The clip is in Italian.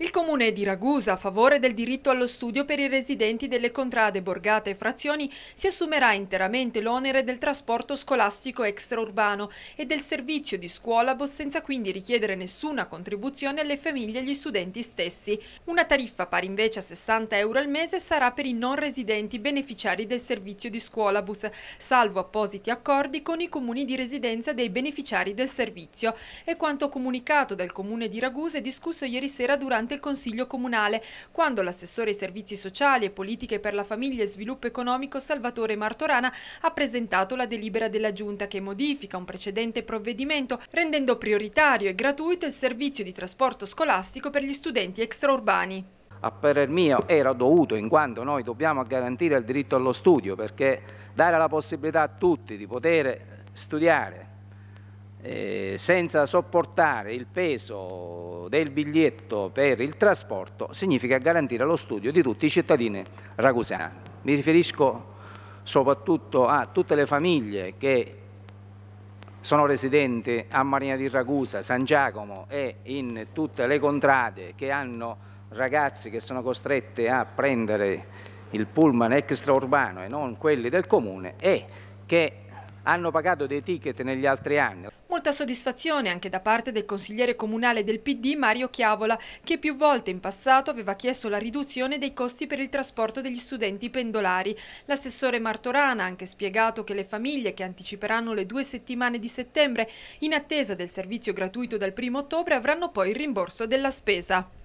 Il comune di Ragusa, a favore del diritto allo studio per i residenti delle contrade borgate e frazioni, si assumerà interamente l'onere del trasporto scolastico extraurbano e del servizio di scuolabus senza quindi richiedere nessuna contribuzione alle famiglie e agli studenti stessi. Una tariffa pari invece a 60 euro al mese sarà per i non residenti beneficiari del servizio di scuolabus, salvo appositi accordi con i comuni di residenza dei beneficiari del servizio. È quanto comunicato dal comune di Ragusa e discusso ieri sera durante durante il Consiglio Comunale, quando l'assessore ai servizi sociali e politiche per la famiglia e sviluppo economico Salvatore Martorana ha presentato la delibera della Giunta che modifica un precedente provvedimento rendendo prioritario e gratuito il servizio di trasporto scolastico per gli studenti extraurbani a parer mio era dovuto in quanto noi dobbiamo garantire il diritto allo studio perché dare la possibilità a tutti di poter studiare eh, senza sopportare il peso del biglietto per il trasporto significa garantire lo studio di tutti i cittadini ragusani. Mi riferisco soprattutto a tutte le famiglie che sono residenti a Marina di Ragusa, San Giacomo e in tutte le contrade che hanno ragazzi che sono costretti a prendere il pullman extraurbano e non quelli del comune e che hanno pagato dei ticket negli altri anni molta soddisfazione anche da parte del consigliere comunale del PD Mario Chiavola, che più volte in passato aveva chiesto la riduzione dei costi per il trasporto degli studenti pendolari. L'assessore Martorana ha anche spiegato che le famiglie che anticiperanno le due settimane di settembre in attesa del servizio gratuito dal 1 ottobre avranno poi il rimborso della spesa.